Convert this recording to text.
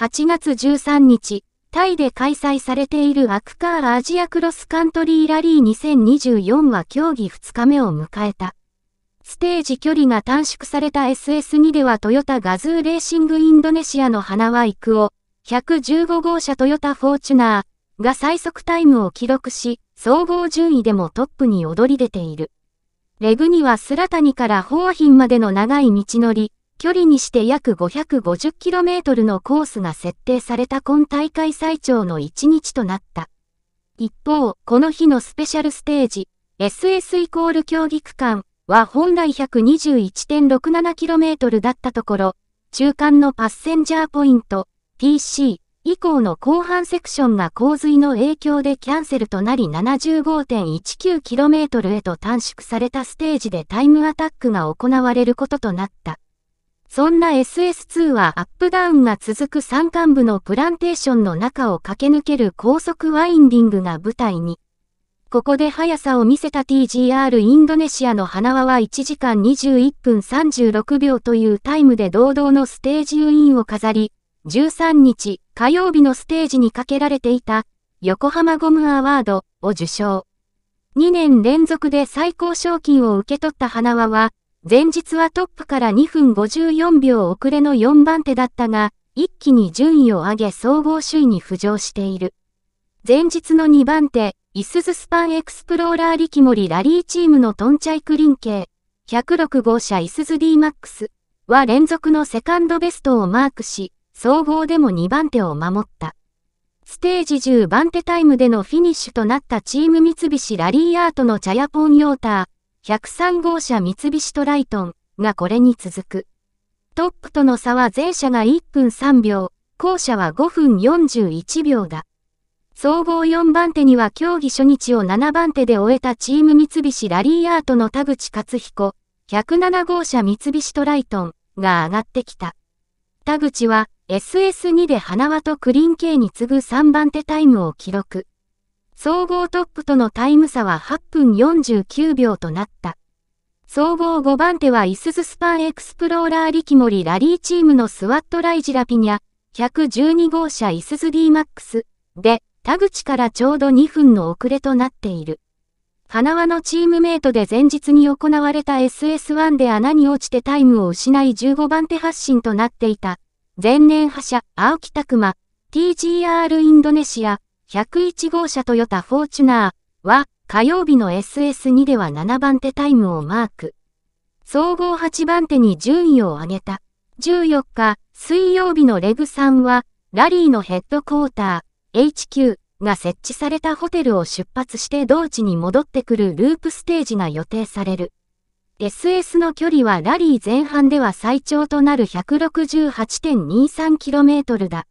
8月13日、タイで開催されているアクカーアジアクロスカントリーラリー2024は競技2日目を迎えた。ステージ距離が短縮された SS2 ではトヨタガズーレーシングインドネシアの花輪育夫、115号車トヨタフォーチュナーが最速タイムを記録し、総合順位でもトップに躍り出ている。レグにはスラタニからホアヒンまでの長い道のり、距離にして約 550km のコースが設定された今大会最長の1日となった。一方、この日のスペシャルステージ、SS イコール競技区間は本来 121.67km だったところ、中間のパッセンジャーポイント、PC 以降の後半セクションが洪水の影響でキャンセルとなり 75.19km へと短縮されたステージでタイムアタックが行われることとなった。そんな SS2 はアップダウンが続く山間部のプランテーションの中を駆け抜ける高速ワインディングが舞台に。ここで速さを見せた TGR インドネシアの花輪は1時間21分36秒というタイムで堂々のステージウィンを飾り、13日火曜日のステージにかけられていた横浜ゴムアワードを受賞。2年連続で最高賞金を受け取った花輪は、前日はトップから2分54秒遅れの4番手だったが、一気に順位を上げ総合首位に浮上している。前日の2番手、イスズスパンエクスプローラー力森ラリーチームのトンチャイクリン系、106号車イスズ DMAX は連続のセカンドベストをマークし、総合でも2番手を守った。ステージ10番手タイムでのフィニッシュとなったチーム三菱ラリーアートのチャヤポンヨーター、103号車三菱トライトンがこれに続く。トップとの差は前者が1分3秒、後者は5分41秒だ。総合4番手には競技初日を7番手で終えたチーム三菱ラリーアートの田口克彦、107号車三菱トライトンが上がってきた。田口は SS2 で花輪とクリン K に次ぐ3番手タイムを記録。総合トップとのタイム差は8分49秒となった。総合5番手はイスズスパンエクスプローラー力森ラリーチームのスワットライジラピニャ、112号車イスズ DMAX で、田口からちょうど2分の遅れとなっている。花輪のチームメイトで前日に行われた SS1 で穴に落ちてタイムを失い15番手発進となっていた。前年覇者、青木拓馬、TGR インドネシア、101号車トヨタフォーチュナーは火曜日の SS2 では7番手タイムをマーク。総合8番手に順位を上げた。14日、水曜日のレグさんは、ラリーのヘッドクォーター、HQ が設置されたホテルを出発して同地に戻ってくるループステージが予定される。SS の距離はラリー前半では最長となる 168.23km だ。